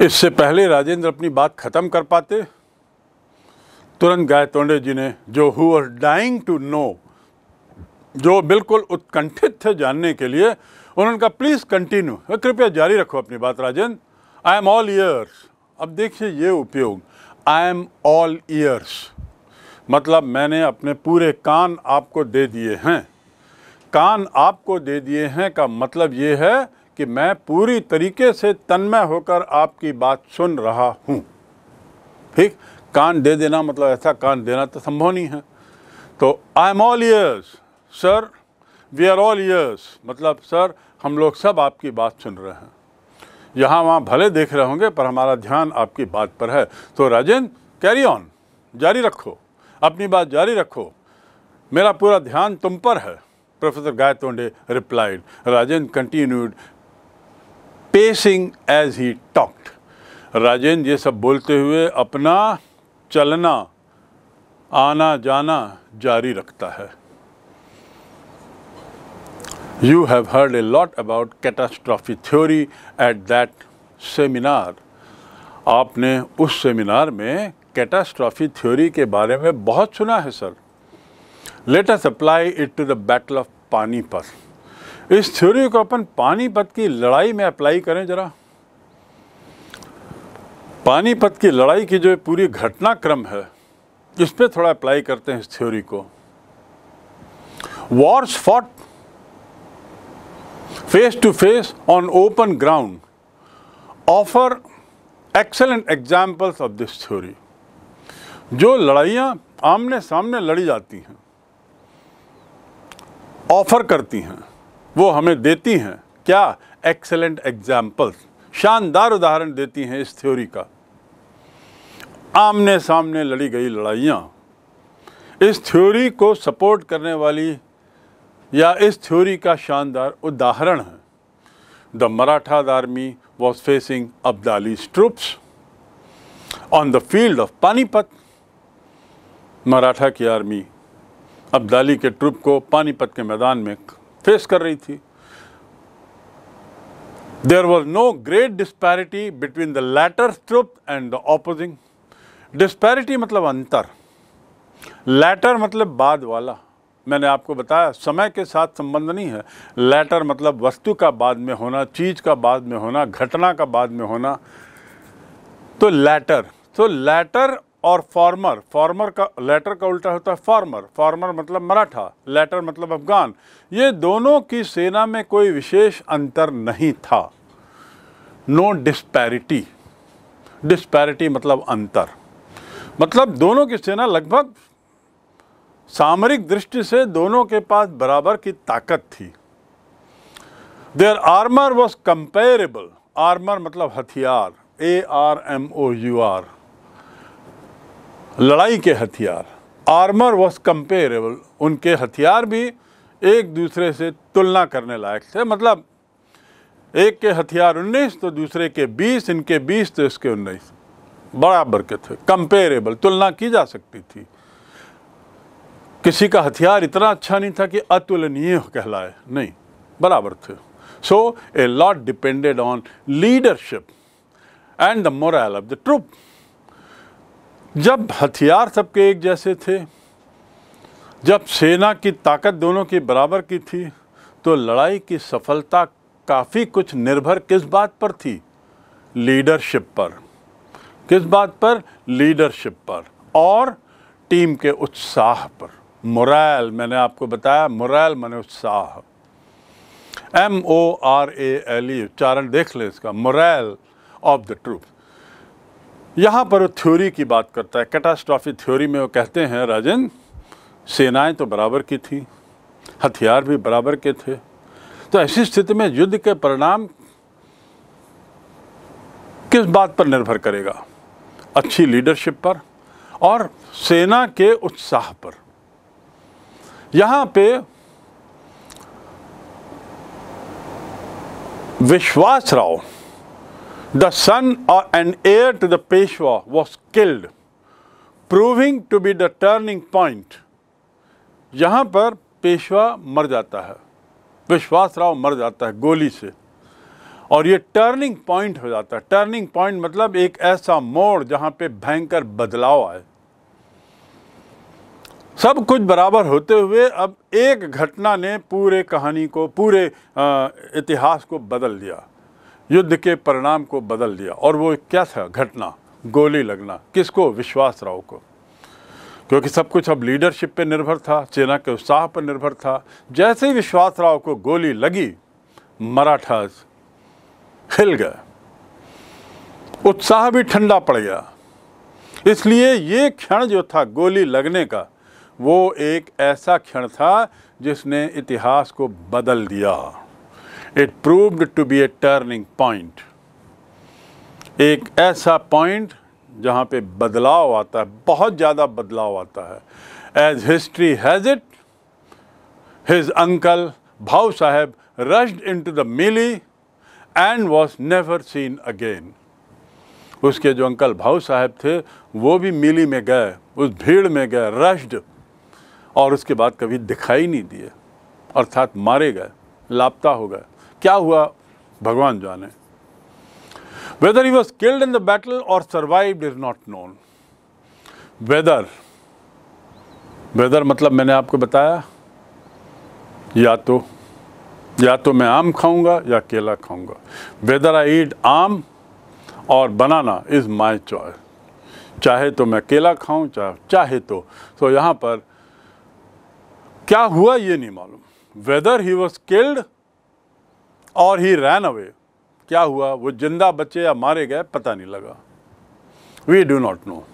इससे पहले राजेंद्र अपनी बात ख़त्म कर पाते तुरंत गाय तोंडे जी ने जो who are dying to know जो बिल्कुल उत्कंठित थे जानने के लिए उन्होंने कहा प्लीज़ कंटिन्यू कृपया जारी रखो अपनी बात Rajendra I am all ears अब देखिए ये उपयोग आई एम ऑल ईयर्स मतलब मैंने अपने पूरे कान आपको दे दिए हैं कान आपको दे दिए हैं का मतलब ये है कि मैं पूरी तरीके से तन्मय होकर आपकी बात सुन रहा हूँ ठीक कान दे देना मतलब ऐसा कान देना तो संभव नहीं है तो I am all ears sir we are all ears मतलब सर हम लोग सब आपकी बात सुन रहे हैं यहाँ वहाँ भले देख रहे होंगे पर हमारा ध्यान आपकी बात पर है तो राजेंद्र कैरी ऑन जारी रखो अपनी बात जारी रखो मेरा पूरा ध्यान तुम पर है professor Gaitonde replied Rajendra continued pacing as he talked Rajendra ये सब बोलते हुए अपना चलना आना जाना जारी रखता है you have heard a lot about catastrophe theory at that seminar आपने उस सेमिनार में कैटास्ट्रॉफी थ्योरी के बारे में बहुत सुना है sir let us apply it to the battle of Panipat इस थ्योरी को अपन पानीपत की लड़ाई में अप्लाई करें जरा पानीपत की लड़ाई की जो पूरी घटनाक्रम है इस पर थोड़ा अप्लाई करते हैं इस थ्योरी को wars fought face to face on open ground offer excellent examples of this theory जो लड़ाइयाँ आमने सामने लड़ी जाती हैं ऑफर करती हैं वो हमें देती हैं क्या एक्सेलेंट एग्जाम्पल्स शानदार उदाहरण देती हैं इस थ्योरी का आमने सामने लड़ी गई लड़ाइयाँ इस थ्योरी को सपोर्ट करने वाली या इस थ्योरी का शानदार उदाहरण है the Maratha army was facing Abdali troops on the field of Panipat Maratha की आर्मी अब्दाली के ट्रुप को पानीपत के मैदान में फेस कर रही थी there was no great disparity between the latter troop and the opposing disparity मतलब अंतर लैटर मतलब बाद वाला मैंने आपको बताया समय के साथ संबंध नहीं है लैटर मतलब वस्तु का बाद में होना चीज़ का बाद में होना घटना का बाद में होना तो लैटर तो लैटर और फॉर्मर फॉर्मर का लेटर का उल्टा होता है फॉर्मर फॉर्मर मतलब मराठा लेटर मतलब अफगान ये दोनों की सेना में कोई विशेष अंतर नहीं था नो डिस्पैरिटी डिस्पैरिटी मतलब अंतर मतलब दोनों की सेना लगभग सामरिक दृष्टि से दोनों के पास बराबर की ताकत थी their armour was comparable armour मतलब हथियार A R M O U R लड़ाई के हथियार आर्मर वॉज कंपेरेबल उनके हथियार भी एक दूसरे से तुलना करने लायक थे मतलब एक के हथियार 19 तो दूसरे के 20 इनके 20 तो इसके 19 बराबर के थे कंपेरेबल तुलना की जा सकती थी किसी का हथियार इतना अच्छा नहीं था कि अतुलनीय कहलाए नहीं बराबर थे so a lot depended on leadership and the morale of the troop जब हथियार सबके एक जैसे थे जब सेना की ताकत दोनों के बराबर की थी तो लड़ाई की सफलता काफ़ी कुछ निर्भर किस बात पर थी लीडरशिप पर किस बात पर लीडरशिप पर और टीम के उत्साह पर मुरैल मैंने आपको बताया मुरैल मैंने उत्साह M O R A L E उच्चारण देख लें इसका मुरैल ऑफ द ट्रूथ यहाँ पर वो थ्योरी की बात करता है कैटास्ट्रॉफी थ्योरी में वो कहते हैं राजन सेनाएं तो बराबर की थी हथियार भी बराबर के थे तो ऐसी स्थिति में युद्ध के परिणाम किस बात पर निर्भर करेगा अच्छी लीडरशिप पर और सेना के उत्साह पर यहाँ पे विश्वास Rao The son an heir to the Peshwa was killed, proving to be the turning point. यहाँ पर पेशवा मर जाता है विश्वास राव मर जाता है गोली से और ये टर्निंग पॉइंट हो जाता है टर्निंग पॉइंट मतलब एक ऐसा मोड़ जहाँ पे भयंकर बदलाव आए सब कुछ बराबर होते हुए अब एक घटना ने पूरे कहानी को पूरे इतिहास को बदल दिया युद्ध के परिणाम को बदल दिया और वो क्या था घटना गोली लगना किसको विश्वास राव को क्योंकि सब कुछ अब लीडरशिप पे निर्भर था सेना के उत्साह पर निर्भर था जैसे ही विश्वास राव को गोली लगी मराठास हिल गए उत्साह भी ठंडा पड़ गया इसलिए ये क्षण जो था गोली लगने का वो एक ऐसा क्षण था जिसने इतिहास को बदल दिया it proved to be a turning point एक ऐसा पॉइंट जहाँ पे बदलाव आता है बहुत ज़्यादा बदलाव आता है as history has it his uncle Bhau Saheb rushed into the melee and was never seen again उसके जो अंकल भाव साहेब थे वो भी मिली में गए उस भीड़ में गए रश्ड और उसके बाद कभी दिखाई नहीं दिए अर्थात मारे गए लापता हो गए क्या हुआ भगवान जाने whether he was killed in the battle और survive is not known whether whether मतलब मैंने आपको बताया या तो या तो मैं आम खाऊंगा या केला खाऊंगा वेदर आई ईट आम और बनाना इज़ माई चॉइस चाहे तो मैं केला खाऊं चाहे चाहे तो सो so यहाँ पर क्या हुआ ये नहीं मालूम वेदर ही वॉज किल्ड और ही रैन अवे क्या हुआ वो जिंदा बचे या मारे गए पता नहीं लगा we do not know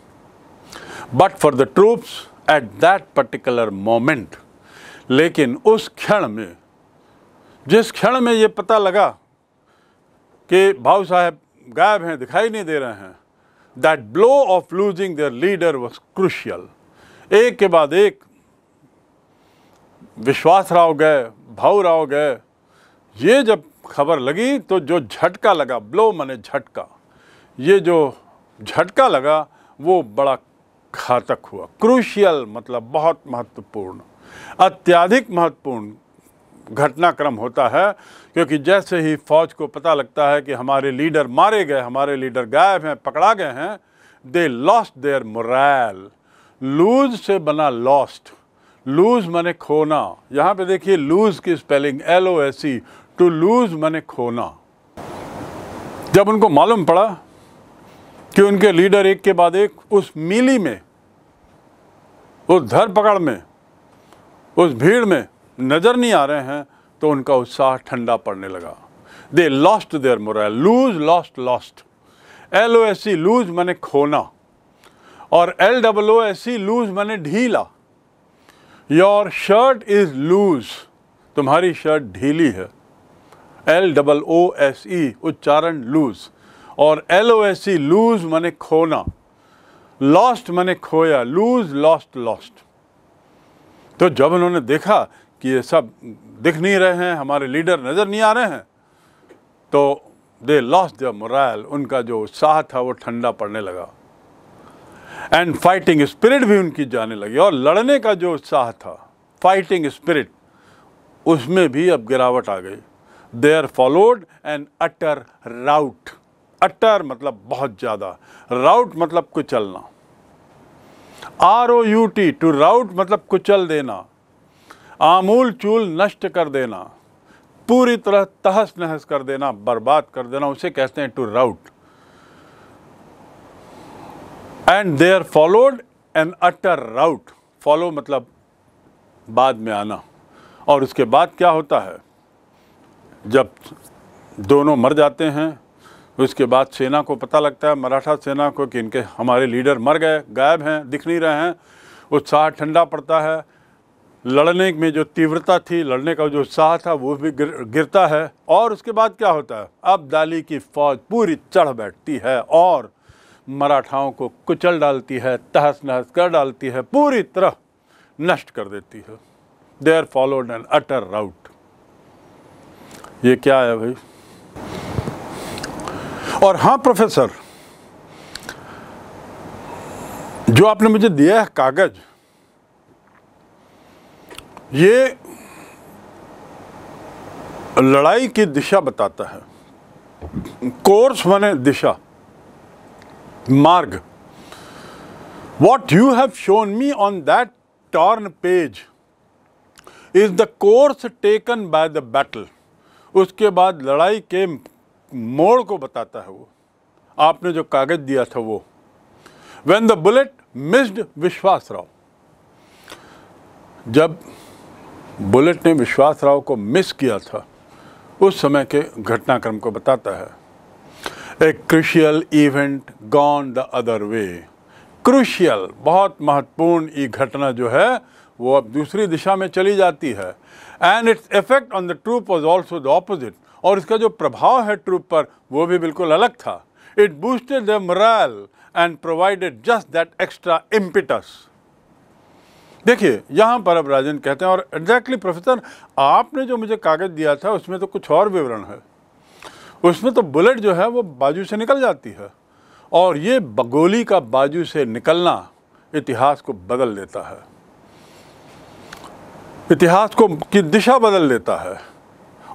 but for the troops at that particular moment लेकिन उस क्षण में जिस क्षण में ये पता लगा कि भाव साहब गायब हैं दिखाई नहीं दे रहे हैं that blow of losing their leader was crucial एक के बाद एक विश्वास राव गए भाव राव गए ये जब खबर लगी तो जो झटका लगा ब्लो मने झटका ये जो झटका लगा वो बड़ा घातक हुआ क्रूशियल मतलब बहुत महत्वपूर्ण अत्याधिक महत्वपूर्ण घटनाक्रम होता है क्योंकि जैसे ही फौज को पता लगता है कि हमारे लीडर मारे गए हमारे लीडर गायब हैं पकड़ा गए हैं they lost their morale lose से बना लॉस्ट लूज मैंने खोना यहाँ पे देखिए लूज की spelling L O S C to lose मैंने खोना जब उनको मालूम पड़ा कि उनके लीडर एक के बाद एक उस मीली में उस धर पकड़ में उस भीड़ में नज़र नहीं आ रहे हैं तो उनका उत्साह ठंडा पड़ने लगा they lost their morale lose lost lost L O S C loose मैंने खोना और L double O S C loose मैंने ढीला योर शर्ट इज़ लूज तुम्हारी शर्ट ढीली है L double O S E उच्चारण लूज और L O S E lose मैने खोना लॉस्ट मैने खोया लूज लॉस्ट लॉस्ट तो जब उन्होंने देखा कि ये सब दिख नहीं रहे हैं हमारे लीडर नज़र नहीं आ रहे हैं तो दे लॉस्ट द मोरल उनका जो उत्साह था वो ठंडा पड़ने लगा एंड फाइटिंग स्पिरिट भी उनकी जाने लगी और लड़ने का जो उत्साह था फाइटिंग स्पिरिट उसमें भी अब गिरावट आ गई there followed an utter rout utter मतलब बहुत ज़्यादा राउट मतलब कुचलना R O U T to rout मतलब कुचल देना आमूल चूल नष्ट कर देना पूरी तरह तहस नहस कर देना बर्बाद कर देना उसे कहते हैं to rout and there followed an utter rout follow मतलब बाद में आना और उसके बाद क्या होता है जब दोनों मर जाते हैं उसके बाद सेना को पता लगता है मराठा सेना को कि इनके हमारे लीडर मर गए गायब हैं दिख नहीं रहे हैं उत्साह ठंडा पड़ता है लड़ने में जो तीव्रता थी लड़ने का जो उत्साह था वो भी गिर, गिरता है और उसके बाद क्या होता है अब दाली की फौज पूरी चढ़ बैठती है और मराठाओं को कुचल डालती है तहस नहस कर डालती है पूरी तरह नष्ट कर देती है there followed an utter rout ये क्या है भाई और हाँ प्रोफेसर जो आपने मुझे दिया है कागज ये लड़ाई की दिशा बताता है कोर्स माने दिशा मार्ग what you have shown me on that turn page is the course taken by the battle उसके बाद लड़ाई के मोड़ को बताता है वो आपने जो कागज़ दिया था वो वेन द बुलेट मिस्ड विश्वास राव जब बुलेट ने विश्वास राव को मिस किया था उस समय के घटनाक्रम को बताता है a crucial event gone the other way crucial बहुत महत्वपूर्ण ये घटना जो है वो अब दूसरी दिशा में चली जाती है and its effect on the troop was also the opposite और इसका जो प्रभाव है ट्रूप पर वो भी बिल्कुल अलग था it boosted the morale and provided just that extra impetus देखिए यहाँ पर अब राजन कहते हैं और एग्जैक्टली प्रोफेसर आपने जो मुझे कागज़ दिया था उसमें तो कुछ और विवरण है उसमें तो बुलेट जो है वो बाजू से निकल जाती है और ये बगोली का बाजू से निकलना इतिहास को बदल देता है इतिहास को की दिशा बदल देता है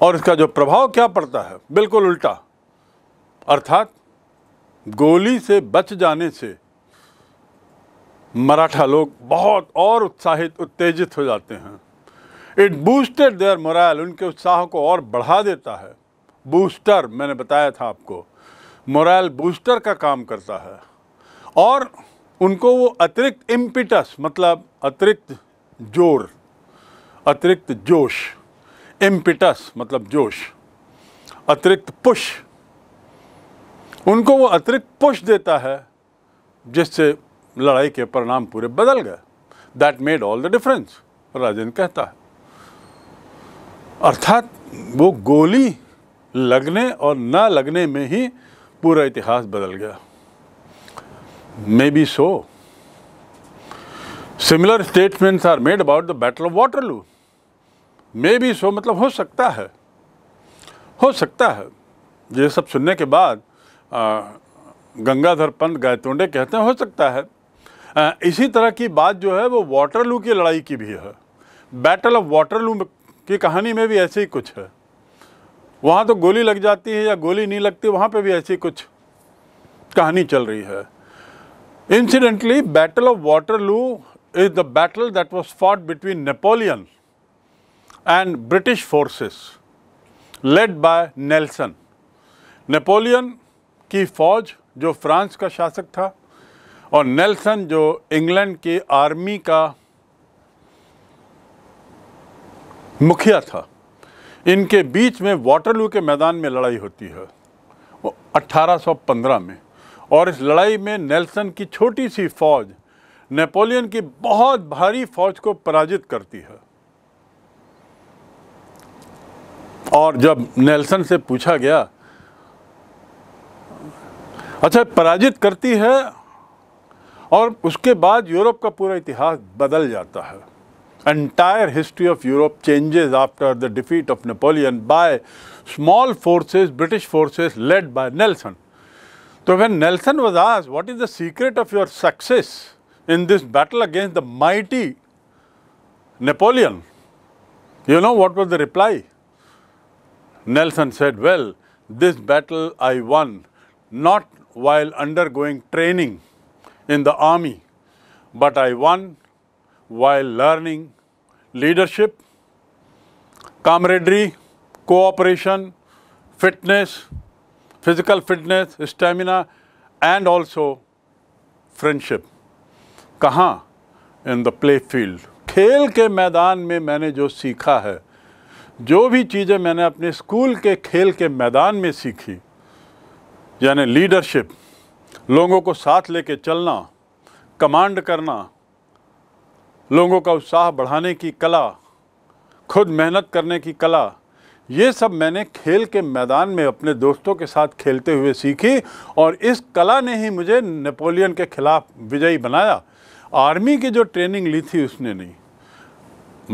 और इसका जो प्रभाव क्या पड़ता है बिल्कुल उल्टा अर्थात गोली से बच जाने से मराठा लोग बहुत और उत्साहित उत्तेजित हो जाते हैं इट बूस्टेड देयर मोरल उनके उत्साह को और बढ़ा देता है बूस्टर मैंने बताया था आपको मोरल बूस्टर का काम करता है और उनको वो अतिरिक्त इम्पिटस मतलब अतिरिक्त जोर अतिरिक्त जोश इम्पिटस मतलब जोश अतिरिक्त पुश उनको वो अतिरिक्त पुश देता है जिससे लड़ाई के परिणाम पूरे बदल गए that made all the difference Rajan कहता है अर्थात वो गोली लगने और ना लगने में ही पूरा इतिहास बदल गया may be so similar statements are made about the battle of Waterloo may be so मतलब हो सकता है हो सकता है ये सब सुनने के बाद गंगाधर पंत गायतोंडे कहते हैं हो सकता है आ, इसी तरह की बात जो है वो वाटरलू की लड़ाई की भी है बैटल ऑफ वाटरलू की कहानी में भी ऐसे ही कुछ है वहाँ तो गोली लग जाती है या गोली नहीं लगती वहाँ पे भी ऐसी कुछ कहानी चल रही है incidentally battle of Waterloo is the battle that was fought between Napoleon and British forces led by Nelson Napoleon की फ़ौज जो फ्रांस का शासक था और नेल्सन जो इंग्लैंड की आर्मी का मुखिया था इनके बीच में वाटरलू के मैदान में लड़ाई होती है 1815 में और इस लड़ाई में नेल्सन की छोटी सी फौज नेपोलियन की बहुत भारी फौज को पराजित करती है और जब नेल्सन से पूछा गया अच्छा पराजित करती है और उसके बाद यूरोप का पूरा इतिहास बदल जाता है entire history of Europe changes after the defeat of Napoleon by small forces British forces led by Nelson तो वेन नेल्सन वॉज आज what is the secret of your success in this battle against the mighty Napoleon you know what was the reply Nelson said, well, this battle I won not while undergoing training in the army, but I won while learning leadership, camaraderie, cooperation, fitness, physical fitness, stamina, and also friendship. Kaha? In the play field खेल के मैदान में मैंने जो सीखा hai." जो भी चीज़ें मैंने अपने स्कूल के खेल के मैदान में सीखी यानी लीडरशिप लोगों को साथ लेके चलना कमांड करना लोगों का उत्साह बढ़ाने की कला खुद मेहनत करने की कला ये सब मैंने खेल के मैदान में अपने दोस्तों के साथ खेलते हुए सीखी और इस कला ने ही मुझे नेपोलियन के ख़िलाफ़ विजयी बनाया आर्मी की जो ट्रेनिंग ली थी उसने नहीं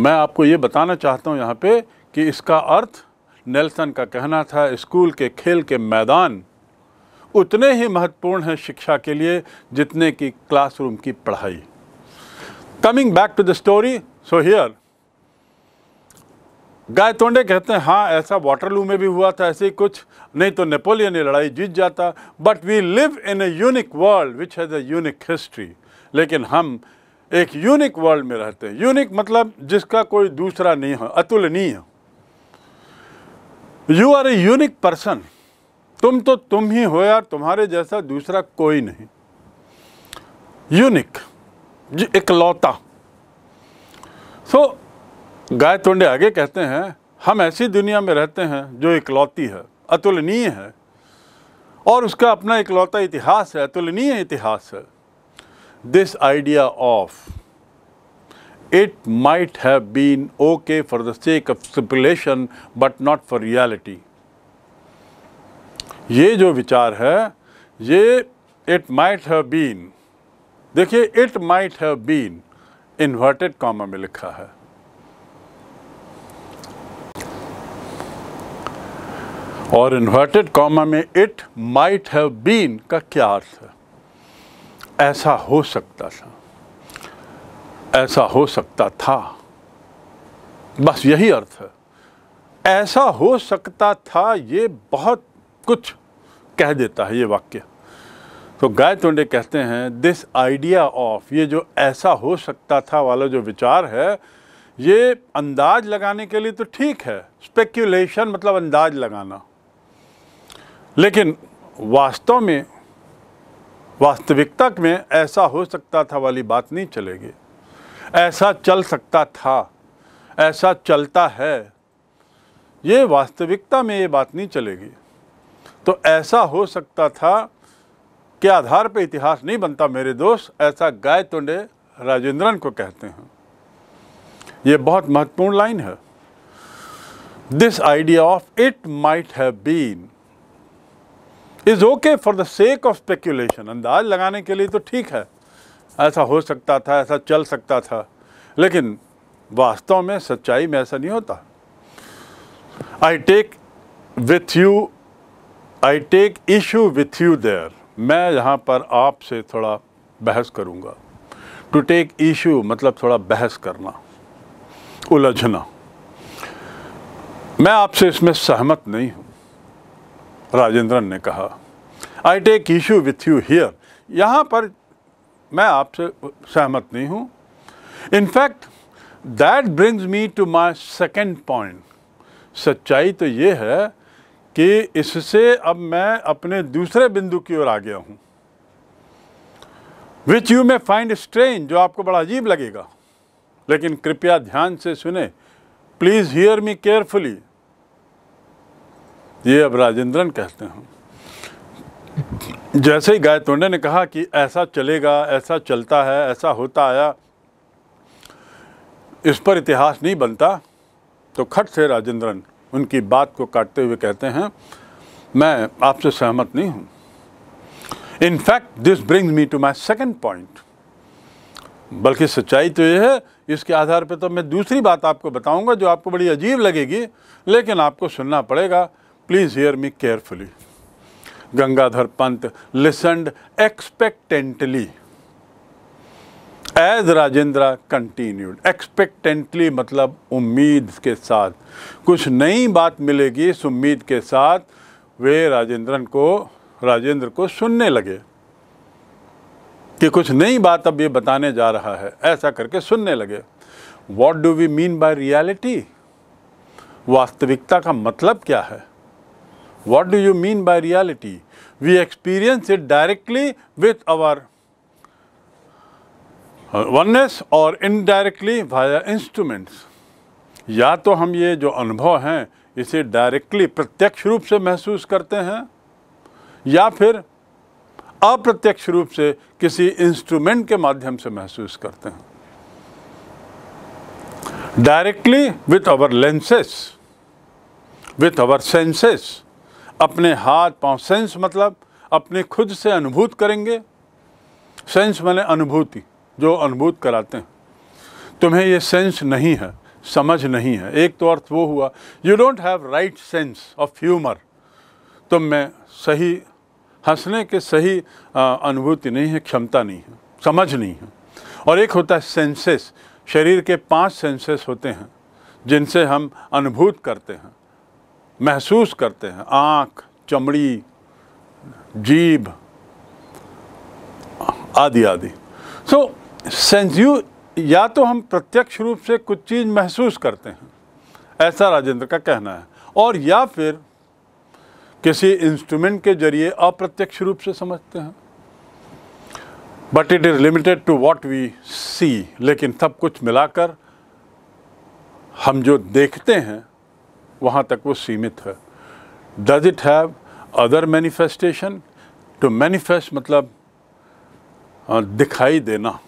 मैं आपको ये बताना चाहता हूँ यहाँ पे कि इसका अर्थ नेल्सन का कहना था स्कूल के खेल के मैदान उतने ही महत्वपूर्ण हैं शिक्षा के लिए जितने कि क्लासरूम की पढ़ाई coming back to the story so here Gaitonde कहते हैं हाँ ऐसा वाटरलू में भी हुआ था ऐसे ही कुछ नहीं तो नेपोलियन ने लड़ाई जीत जाता but we live in a unique world which has a unique history लेकिन हम एक यूनिक वर्ल्ड में रहते हैं यूनिक मतलब जिसका कोई दूसरा नहीं है अतुलनीय you are a unique person तुम तो तुम ही हो यार तुम्हारे जैसा दूसरा कोई नहीं यूनिक इकलौता सो so, गाय तोंडे आगे कहते हैं हम ऐसी दुनिया में रहते हैं जो इकलौती है अतुलनीय है और उसका अपना इकलौता इतिहास है अतुलनीय इतिहास है this idea of it might have been okay for the sake of stipulation but not for reality. ye jo vichar hai ye it might have been dekhiye it might have been inverted comma mein likha hai और inverted comma में it might have been का क्या अर्थ है ऐसा हो सकता था ऐसा हो सकता था बस यही अर्थ है ऐसा हो सकता था ये बहुत कुछ कह देता है ये वाक्य तो गाय तोंडे कहते हैं दिस आइडिया ऑफ ये जो ऐसा हो सकता था वाला जो विचार है ये अंदाज लगाने के लिए तो ठीक है स्पेक्यूलेशन मतलब अंदाज लगाना लेकिन वास्तव में वास्तविकता में ऐसा हो सकता था वाली बात नहीं चलेगी ऐसा चल सकता था ऐसा चलता है ये वास्तविकता में ये बात नहीं चलेगी तो ऐसा हो सकता था के आधार पर इतिहास नहीं बनता मेरे दोस्त ऐसा गाय तोंडे राजेंद्रन को कहते हैं ये बहुत महत्वपूर्ण लाइन है this idea of it might have been is okay for the sake of speculation अंदाज लगाने के लिए तो ठीक है ऐसा हो सकता था ऐसा चल सकता था लेकिन वास्तव में सच्चाई में ऐसा नहीं होता I take with you I take issue with you there मैं यहाँ पर आपसे थोड़ा बहस करूँगा टू टेक ईशू मतलब थोड़ा बहस करना उलझना मैं आपसे इसमें सहमत नहीं हूँ राजेंद्रन ने कहा I take issue with you here यहाँ पर मैं आपसे सहमत नहीं हूँ in fact that brings me to my second point सच्चाई तो ये है कि इससे अब मैं अपने दूसरे बिंदु की ओर आ गया हूँ which you may find strange जो आपको बड़ा अजीब लगेगा लेकिन कृपया ध्यान से सुने प्लीज़ हियर मी केयरफुली ये अब राजेंद्रन कहते हैं जैसे ही गायतोंडे ने कहा कि ऐसा चलेगा ऐसा चलता है ऐसा होता आया इस पर इतिहास नहीं बनता तो खट से राजेंद्रन उनकी बात को काटते हुए कहते हैं मैं आपसे सहमत नहीं हूँ in fact this brings me to my second point बल्कि सच्चाई तो ये है इसके आधार पर तो मैं दूसरी बात आपको बताऊंगा जो आपको बड़ी अजीब लगेगी लेकिन आपको सुनना पड़ेगा please hear me carefully Gangadhar Pant listened expectantly as Rajendra continued expectantly मतलब उम्मीद के साथ कुछ नई बात मिलेगी इस उम्मीद के साथ वे राजेंद्रन को राजेंद्र को सुनने लगे कि कुछ नई बात अब ये बताने जा रहा है ऐसा करके सुनने लगे what do we mean by reality वास्तविकता का मतलब क्या है What do you mean by reality? We experience it directly with our uh, oneness और indirectly via instruments. या तो हम ये जो अनुभव हैं इसे डायरेक्टली प्रत्यक्ष रूप से महसूस करते हैं या फिर अप्रत्यक्ष रूप से किसी इंस्ट्रूमेंट के माध्यम से महसूस करते हैं directly with our lenses with our senses अपने हाथ पांव सेंस मतलब अपने खुद से अनुभूत करेंगे सेंस मैंने अनुभूति जो अनुभूत कराते हैं तुम्हें ये सेंस नहीं है समझ नहीं है एक तो अर्थ वो हुआ you don't have right sense of humour तुम में सही हंसने के सही अनुभूति नहीं है क्षमता नहीं है समझ नहीं है और एक होता है सेंसेस शरीर के पांच सेंसेस होते हैं जिनसे हम अनुभूत करते हैं महसूस करते हैं आँख चमड़ी जीभ आदि आदि सो so, या तो हम प्रत्यक्ष रूप से कुछ चीज़ महसूस करते हैं ऐसा राजेंद्र का कहना है और या फिर किसी इंस्ट्रूमेंट के जरिए अप्रत्यक्ष रूप से समझते हैं but it is limited to what we see लेकिन सब कुछ मिलाकर हम जो देखते हैं वहाँ तक वो सीमित है does it have other manifestation to manifest मतलब दिखाई देना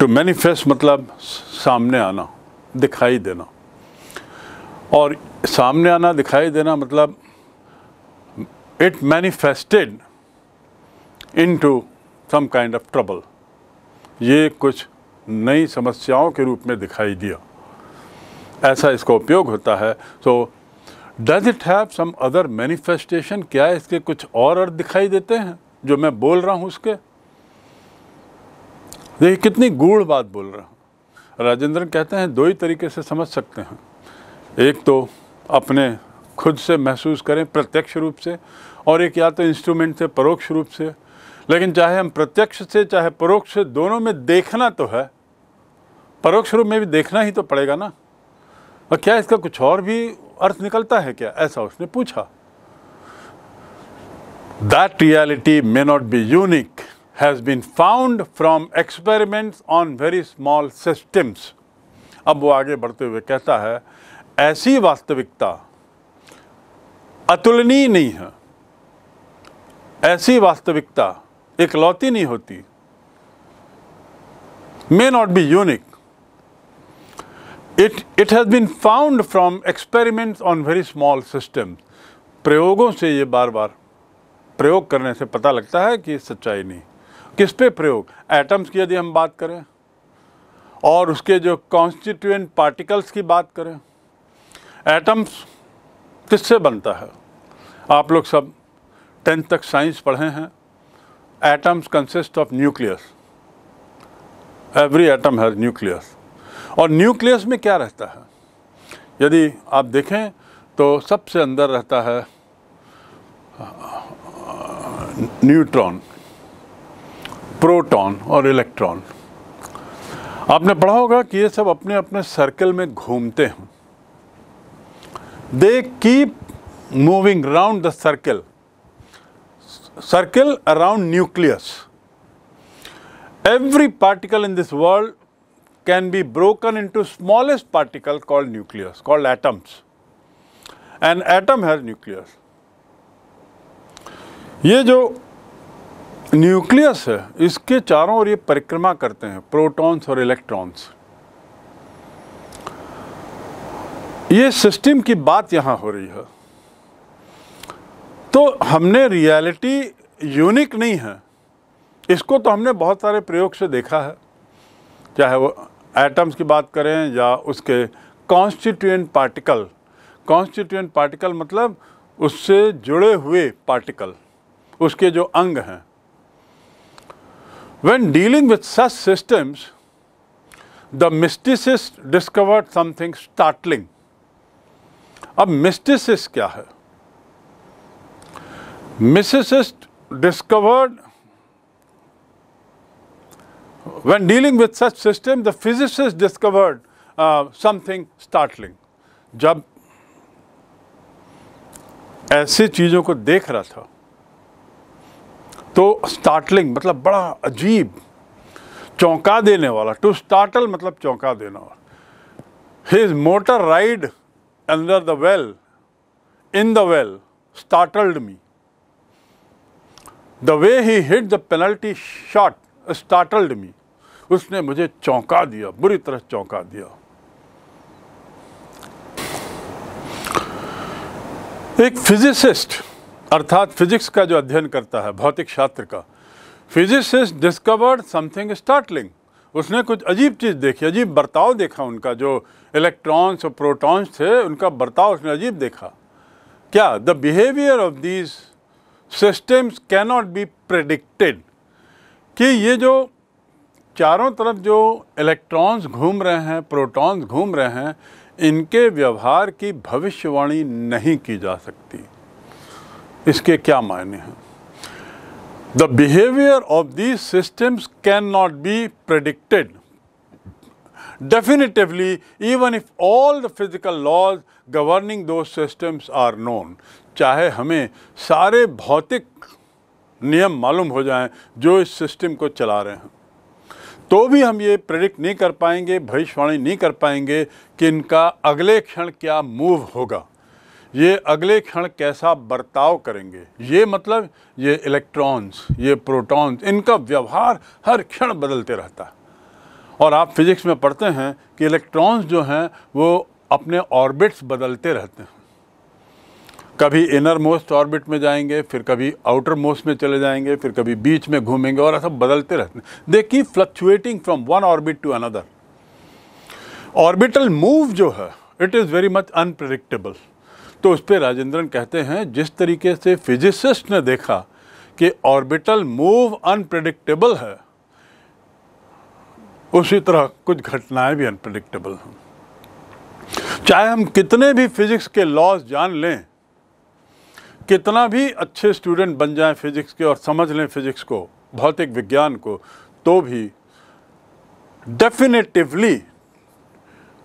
टू मैनिफेस्ट मतलब सामने आना दिखाई देना और सामने आना दिखाई देना मतलब it manifested into some kind of trouble ये कुछ नई समस्याओं के रूप में दिखाई दिया ऐसा इसका उपयोग होता है so does it have some other manifestation क्या इसके कुछ और अर्थ दिखाई देते हैं जो मैं बोल रहा हूँ उसके देखिए कितनी गूढ़ बात बोल रहा हूँ राजेंद्र कहते हैं दो ही तरीके से समझ सकते हैं एक तो अपने खुद से महसूस करें प्रत्यक्ष रूप से और एक या तो इंस्ट्रूमेंट से परोक्ष रूप से लेकिन चाहे हम प्रत्यक्ष से चाहे परोक्ष से दोनों में देखना तो है परोक्ष रूप में भी देखना ही तो पड़ेगा ना और क्या इसका कुछ और भी अर्थ निकलता है क्या ऐसा उसने पूछा that reality may not be unique has been found from experiment on very small systems अब वो आगे बढ़ते हुए कहता है ऐसी वास्तविकता अतुलनीय नहीं है ऐसी वास्तविकता इकलौती नहीं होती may not be unique it it has been found from experiments on very small system प्रयोगों से ये बार बार प्रयोग करने से पता लगता है कि सच्चाई नहीं किस पे प्रयोग एटम्स की यदि हम बात करें और उसके जो कॉन्स्टिट्यूएंट पार्टिकल्स की बात करें एटम्स किससे बनता है आप लोग सब टेंथ तक साइंस पढ़े हैं atoms consist of nucleus every atom has nucleus और न्यूक्लियस में क्या रहता है यदि आप देखें तो सबसे अंदर रहता है न्यूट्रॉन प्रोटॉन और इलेक्ट्रॉन आपने पढ़ा होगा कि ये सब अपने अपने सर्कल में घूमते हैं they keep moving round the circle circle around nucleus every particle in this world can be broken into smallest particle called nucleus, called atoms. An atom has nucleus. ये जो न्यूक्लियस है इसके चारों ओर ये परिक्रमा करते हैं प्रोटॉन्स और इलेक्ट्रॉन्स ये सिस्टम की बात यहाँ हो रही है तो हमने रियलिटी यूनिक नहीं है इसको तो हमने बहुत सारे प्रयोग से देखा है चाहे वो एटम्स की बात करें या उसके कॉन्स्टिट्यूंट पार्टिकल कॉन्स्टिट्यूएंट पार्टिकल मतलब उससे जुड़े हुए पार्टिकल उसके जो अंग हैं when dealing with such systems the mystics discovered something startling अब मिस्टिस क्या है mystics discovered When dealing with such system, the physicists discovered uh, something startling. जब ऐसी चीज़ों को देख रहा था तो स्टार्टलिंग मतलब बड़ा अजीब चौंका देने वाला टू स्टार्टल मतलब चौंका देना वाला his motor ride under the well in the well startled me the way he hit the penalty shot startled me उसने मुझे चौंका दिया बुरी तरह चौंका दिया एक फिजिसिस्ट अर्थात फिजिक्स का जो अध्ययन करता है भौतिक शास्त्र का फिजिसिस्ट डिस्कवर्ड समथिंग स्टार्टलिंग उसने कुछ अजीब चीज़ देखी अजीब बर्ताव देखा उनका जो इलेक्ट्रॉन्स और प्रोटॉन्स थे उनका बर्ताव उसने अजीब देखा क्या the behaviour of these systems cannot be predicted कि ये जो चारों तरफ जो इलेक्ट्रॉन्स घूम रहे हैं प्रोटॉन्स घूम रहे हैं इनके व्यवहार की भविष्यवाणी नहीं की जा सकती इसके क्या मायने हैं the behaviour of these systems can not be predicted definitively even if all the physical laws governing those systems are known चाहे हमें सारे भौतिक नियम मालूम हो जाएं जो इस सिस्टम को चला रहे हैं तो भी हम ये प्रेडिक्ट नहीं कर पाएंगे भविष्यवाणी नहीं कर पाएंगे कि इनका अगले क्षण क्या मूव होगा ये अगले क्षण कैसा बर्ताव करेंगे ये मतलब ये इलेक्ट्रॉन्स ये प्रोटॉन्स इनका व्यवहार हर क्षण बदलते रहता है और आप फिज़िक्स में पढ़ते हैं कि इलेक्ट्रॉन्स जो हैं वो अपने ऑर्बिट्स बदलते रहते हैं कभी इनर मोस्ट ऑर्बिट में जाएंगे फिर कभी आउटर मोस्ट में चले जाएंगे फिर कभी बीच में घूमेंगे और ऐसा बदलते रहते हैं they keep fluctuating from one orbit to another orbital move जो है it is very much unpredictable तो उस पर राजेंद्रन कहते हैं जिस तरीके से फिजिसिस्ट ने देखा कि ऑर्बिटल मूव अनप्रडिक्टेबल है उसी तरह कुछ घटनाएं भी अनप्रडिक्टेबल हैं चाहे हम कितने भी फिजिक्स के लॉज जान लें कितना भी अच्छे स्टूडेंट बन जाएं फिज़िक्स के और समझ लें फिज़िक्स को भौतिक विज्ञान को तो भी डेफिनेटिवली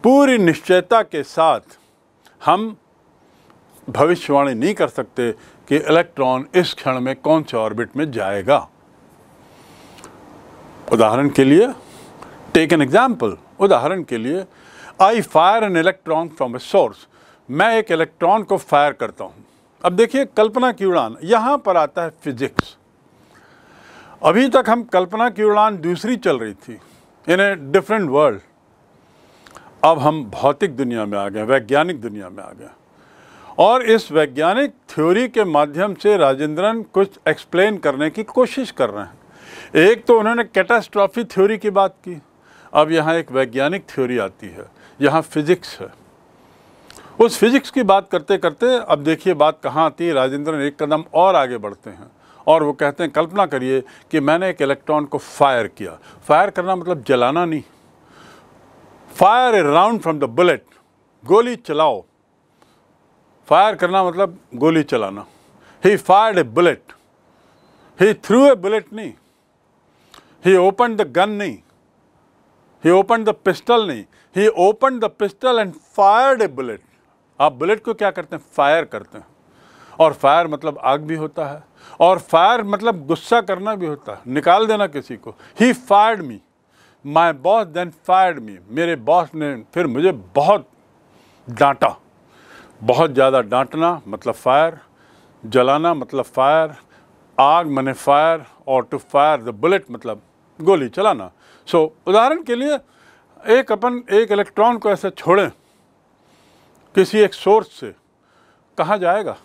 पूरी निश्चयता के साथ हम भविष्यवाणी नहीं कर सकते कि इलेक्ट्रॉन इस क्षण में कौन से ऑर्बिट में जाएगा उदाहरण के लिए टेक एन एग्जाम्पल उदाहरण के लिए I fire an electron from a source मैं एक इलेक्ट्रॉन को फायर करता हूँ अब देखिए कल्पना की उड़ान यहाँ पर आता है फिजिक्स अभी तक हम कल्पना की उड़ान दूसरी चल रही थी इन ए डिफरेंट वर्ल्ड अब हम भौतिक दुनिया में आ गए वैज्ञानिक दुनिया में आ गए और इस वैज्ञानिक थ्योरी के माध्यम से राजेंद्रन कुछ एक्सप्लेन करने की कोशिश कर रहे हैं एक तो उन्होंने कैटास्ट्रॉफी थ्योरी की बात की अब यहाँ एक वैज्ञानिक थ्योरी आती है यहाँ फिजिक्स है उस फिजिक्स की बात करते करते अब देखिए बात कहाँ आती है राजेंद्र एक कदम और आगे बढ़ते हैं और वो कहते हैं कल्पना करिए कि मैंने एक इलेक्ट्रॉन को फायर किया फायर करना मतलब जलाना नहीं fire a round from the bullet गोली चलाओ फायर करना मतलब गोली चलाना he fired a bullet he threw a bullet नहीं ही ओपन द गन नहीं ही ओपन द पिस्टल नहीं he open the pistol and fired a bullet आप बुलेट को क्या करते हैं फायर करते हैं और फायर मतलब आग भी होता है और फायर मतलब गुस्सा करना भी होता है निकाल देना किसी को he fired me my boss then fired me मेरे बॉस ने फिर मुझे बहुत डांटा बहुत ज़्यादा डांटना मतलब फायर जलाना मतलब फायर आग मैंने फायर और टू फायर द बुलेट मतलब गोली चलाना सो so, उदाहरण के लिए एक अपन एक इलेक्ट्रॉन को ऐसे छोड़ें किसी एक सोर्स से कहाँ जाएगा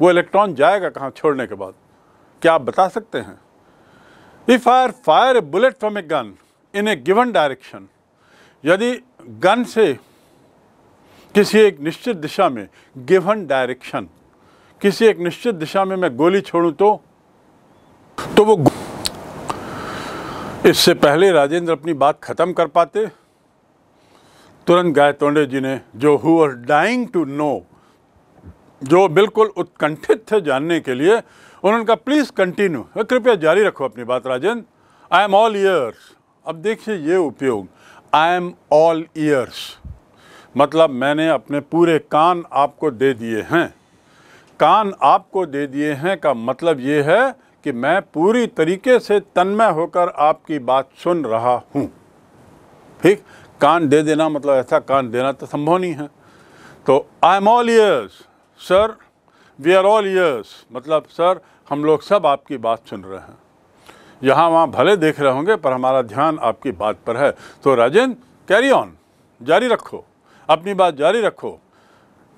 वो इलेक्ट्रॉन जाएगा कहाँ छोड़ने के बाद क्या आप बता सकते हैं if I are fire a bullet from a gun in a given direction यदि गन से किसी एक निश्चित दिशा में गिवन डायरेक्शन किसी एक निश्चित दिशा में मैं गोली छोड़ूं तो तो वो इससे पहले राजेंद्र अपनी बात ख़त्म कर पाते तुरंत गाय तोंडे जी ने जो who are dying to know जो बिल्कुल उत्कंठित थे जानने के लिए उन्होंने कहा प्लीज़ कंटिन्यू कृपया जारी रखो अपनी बात Rajendra I am all ears अब देखिए ये उपयोग आई एम ऑल ईयर्स मतलब मैंने अपने पूरे कान आपको दे दिए हैं कान आपको दे दिए हैं का मतलब ये है कि मैं पूरी तरीके से तन्मय होकर आपकी बात सुन रहा हूँ ठीक कान दे देना मतलब ऐसा कान देना तो संभव नहीं है तो I am all ears sir we are all ears मतलब सर हम लोग सब आपकी बात सुन रहे हैं यहाँ वहाँ भले देख रहे होंगे पर हमारा ध्यान आपकी बात पर है तो राजेंद्र कैरी ऑन जारी रखो अपनी बात जारी रखो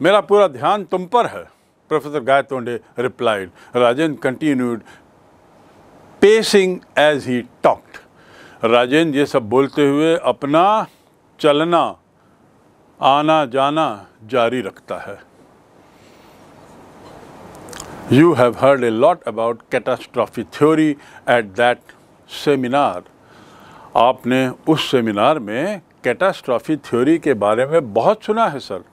मेरा पूरा ध्यान तुम पर है professor Gaitonde replied Rajendra continued pacing as he talked Rajendra ये सब बोलते हुए अपना चलना आना जाना जारी रखता है you have heard a lot about catastrophe theory at that seminar आपने उस सेमिनार में कैटास्ट्रॉफी थ्योरी के बारे में बहुत सुना है sir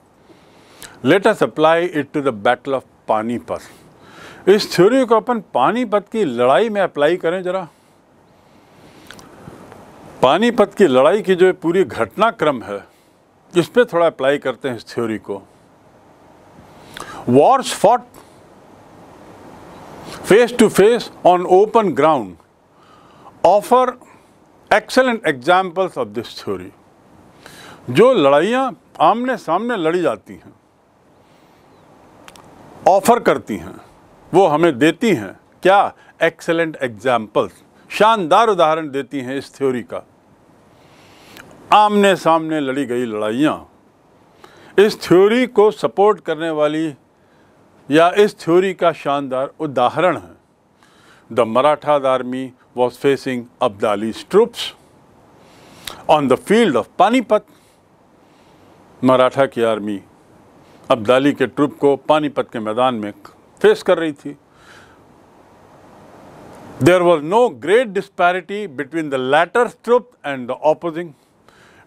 let us apply it to the battle of Panipat इस थ्योरी को अपन पानीपत की लड़ाई में अप्लाई करें ज़रा पानीपत की लड़ाई की जो पूरी घटनाक्रम है इस पर थोड़ा अप्लाई करते हैं इस थ्योरी को wars fought face to face on open ground offer excellent examples of this theory जो लड़ाइयाँ आमने सामने लड़ी जाती हैं ऑफर करती हैं वो हमें देती हैं क्या एक्सेलेंट एग्जाम्पल्स शानदार उदाहरण देती हैं इस थ्योरी का आमने सामने लड़ी गई लड़ाइयाँ इस थ्योरी को सपोर्ट करने वाली या इस थ्योरी का शानदार उदाहरण है the Maratha army was facing Abdali troops on the field of Panipat Maratha की आर्मी अब्दाली के ट्रुप को पानीपत के मैदान में फेस कर रही थी there was no great disparity between the latter troop and the opposing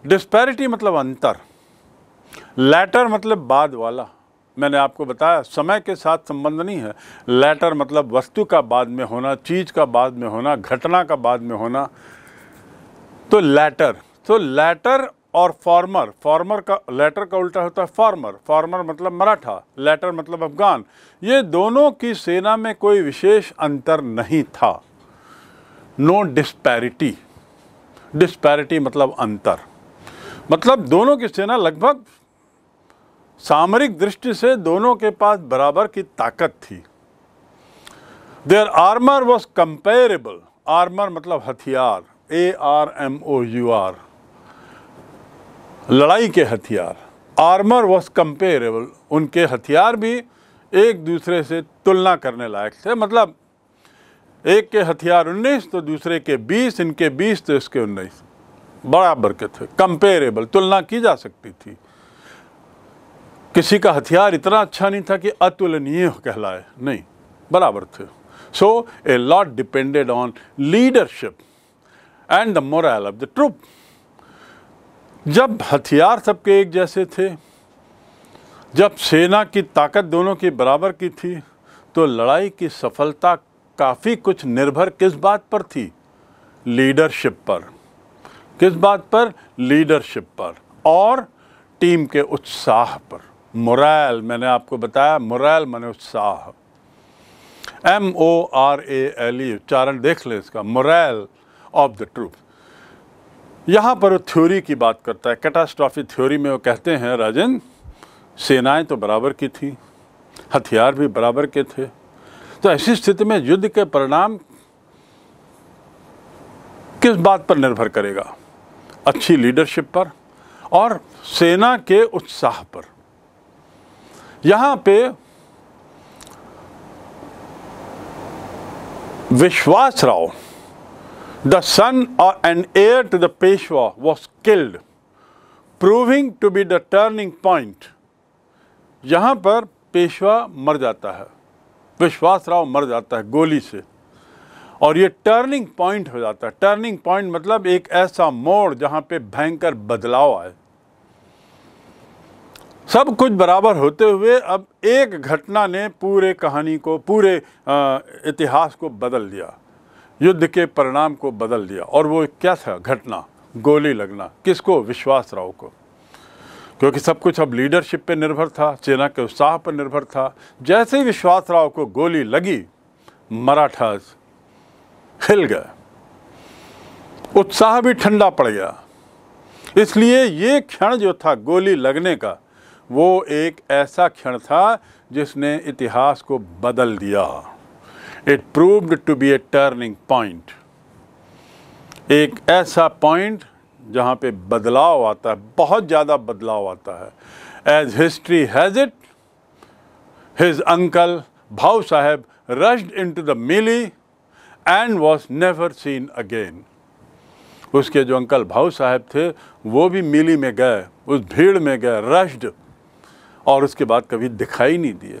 disparity मतलब अंतर लेटर मतलब बाद वाला मैंने आपको बताया समय के साथ संबंध नहीं है लेटर मतलब वस्तु का बाद में होना चीज़ का बाद में होना घटना का बाद में होना तो लेटर तो लेटर और फॉर्मर फॉर्मर का लेटर का उल्टा होता है फॉर्मर फॉर्मर मतलब मराठा लेटर मतलब अफगान ये दोनों की सेना में कोई विशेष अंतर नहीं था नो डिस्पैरिटी डिस्पैरिटी मतलब अंतर मतलब दोनों की सेना लगभग सामरिक दृष्टि से दोनों के पास बराबर की ताकत थी their armour was comparable armour मतलब हथियार A R M O U R लड़ाई के हथियार आर्मर वॉज कंपेरेबल उनके हथियार भी एक दूसरे से तुलना करने लायक थे मतलब एक के हथियार 19 तो दूसरे के 20 इनके 20 तो इसके 19 बराबर के थे कंपेरेबल तुलना की जा सकती थी किसी का हथियार इतना अच्छा नहीं था कि अतुलनीय कहलाए नहीं बराबर थे so a lot depended on leadership and the morale of the troop जब हथियार सबके एक जैसे थे जब सेना की ताकत दोनों की बराबर की थी तो लड़ाई की सफलता काफ़ी कुछ निर्भर किस बात पर थी लीडरशिप पर किस बात पर लीडरशिप पर और टीम के उत्साह पर मोरल मैंने आपको बताया मोरल मैंने उत्साह M O R A L E उच्चारण देख ले इसका मोरल ऑफ द ट्रूप यहाँ पर वो थ्योरी की बात करता है कैटास्ट्रॉफी थ्योरी में वो कहते हैं राजन सेनाएं तो बराबर की थी हथियार भी बराबर के थे तो ऐसी स्थिति में युद्ध के परिणाम किस बात पर निर्भर करेगा अच्छी लीडरशिप पर और सेना के उत्साह पर यहां पे विश्वास राव द सन और an heir to the Peshwa was killed proving to be the turning point यहां पर पेशवा मर जाता है विश्वास राव मर जाता है गोली से और ये टर्निंग पॉइंट हो जाता है टर्निंग पॉइंट मतलब एक ऐसा मोड़ जहां पे भयंकर बदलाव आए सब कुछ बराबर होते हुए अब एक घटना ने पूरे कहानी को पूरे इतिहास को बदल दिया युद्ध के परिणाम को बदल दिया और वो क्या था घटना गोली लगना किसको विश्वास राव को क्योंकि सब कुछ अब लीडरशिप पे निर्भर था सेना के उत्साह पर निर्भर था जैसे ही विश्वास राव को गोली लगी मराठास हिल गए उत्साह भी ठंडा पड़ गया इसलिए ये क्षण जो था गोली लगने का वो एक ऐसा क्षण था जिसने इतिहास को बदल दिया it proved to be a turning point एक ऐसा पॉइंट जहाँ पे बदलाव आता है बहुत ज़्यादा बदलाव आता है as history has it his uncle Bhau Saheb rushed into the melee and was never seen again उसके जो अंकल भाऊ साहब थे वो भी मिली में गए उस भीड़ में गए रश्ड और उसके बाद कभी दिखाई नहीं दिए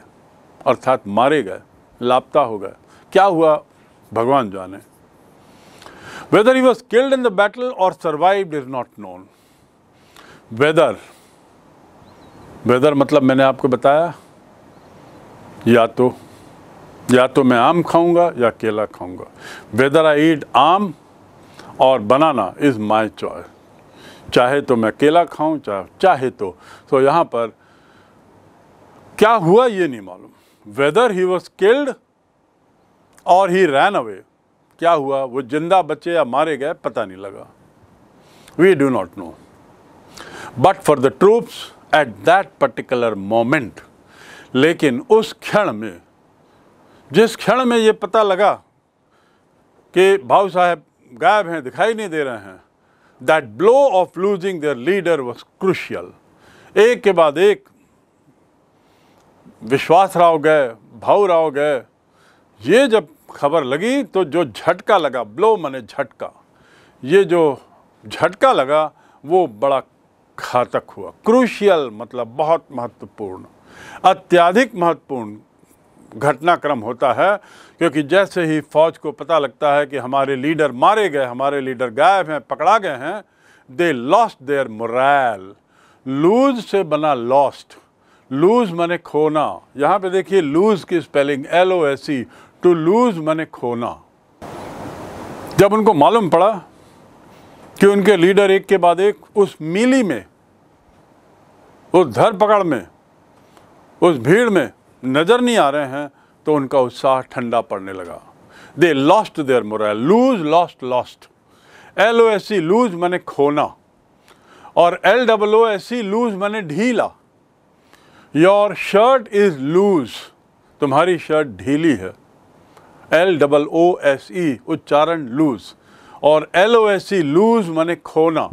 अर्थात मारे गए लापता हो गए क्या हुआ भगवान जाने whether he was killed in the battle और survive is not known whether whether मतलब मैंने आपको बताया या तो या तो मैं आम खाऊंगा या केला खाऊंगा वेदर आई ईट आम और बनाना इज़ माई चॉइस चाहे तो मैं केला खाऊं चाहे चाहे तो सो so यहाँ पर क्या हुआ ये नहीं मालूम वेदर ही वॉज किल्ड और ही रैन अवे क्या हुआ वो जिंदा बचे या मारे गए पता नहीं लगा we do not know but for the troops at that particular moment लेकिन उस क्षण में जिस क्षण में ये पता लगा कि भाव साहब गायब हैं दिखाई नहीं दे रहे हैं that blow of losing their leader was crucial एक के बाद एक विश्वास राव गए भाव राव गए ये जब खबर लगी तो जो झटका लगा ब्लो मने झटका ये जो झटका लगा वो बड़ा घातक हुआ क्रूशियल मतलब बहुत महत्वपूर्ण अत्याधिक महत्वपूर्ण घटनाक्रम होता है क्योंकि जैसे ही फौज को पता लगता है कि हमारे लीडर मारे गए हमारे लीडर गायब हैं पकड़ा गए हैं they lost their morale lose से बना लॉस्ट लूज मने खोना यहाँ पे देखिए लूज की spelling L O S C to lose मने खोना जब उनको मालूम पड़ा कि उनके लीडर एक के बाद एक उस मिली में उस धर पकड़ में उस भीड़ में नज़र नहीं आ रहे हैं तो उनका उत्साह ठंडा पड़ने लगा they lost their morale lose lost lost L O S C loose मैंने खोना और L double O S C loose मैंने ढीला योर शर्ट इज़ लूज तुम्हारी शर्ट ढीली है L double O S E उच्चारण लूज और L O S C loose मैंने खोना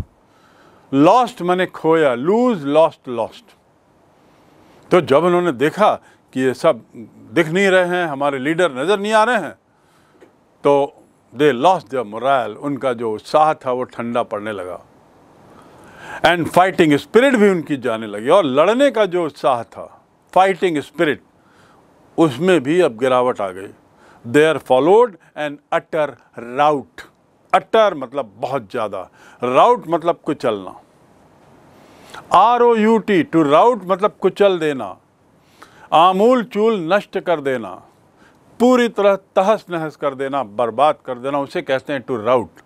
लॉस्ट मैंने खोया लूज लॉस्ट लॉस्ट तो जब उन्होंने देखा कि ये सब दिख नहीं रहे हैं हमारे लीडर नज़र नहीं आ रहे हैं तो दे लॉस द मोरल उनका जो उत्साह था वो ठंडा पड़ने लगा एंड फाइटिंग स्पिरिट भी उनकी जाने लगी और लड़ने का जो उत्साह था फाइटिंग स्पिरिट उसमें भी अब गिरावट आ गई they are followed and utter rout utter मतलब बहुत ज़्यादा राउट मतलब कुचलना R O U T to rout मतलब कुचल देना आमूल चूल नष्ट कर देना पूरी तरह तहस नहस कर देना बर्बाद कर देना उसे कहते हैं to rout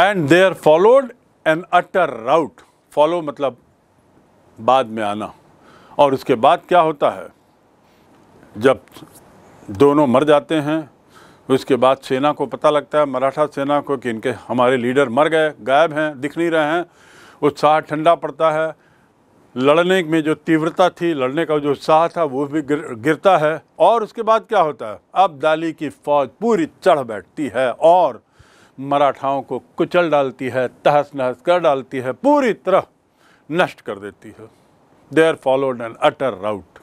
and they are followed an utter rout follow मतलब बाद में आना और उसके बाद क्या होता है जब दोनों मर जाते हैं उसके बाद सेना को पता लगता है मराठा सेना को कि इनके हमारे लीडर मर गए गायब हैं दिख नहीं रहे हैं उत्साह ठंडा पड़ता है लड़ने में जो तीव्रता थी लड़ने का जो उत्साह था वो भी गिर, गिरता है और उसके बाद क्या होता है अब दाली की फ़ौज पूरी चढ़ बैठती है और मराठाओं को कुचल डालती है तहस नहस कर डालती है पूरी तरह नष्ट कर देती है there followed an utter route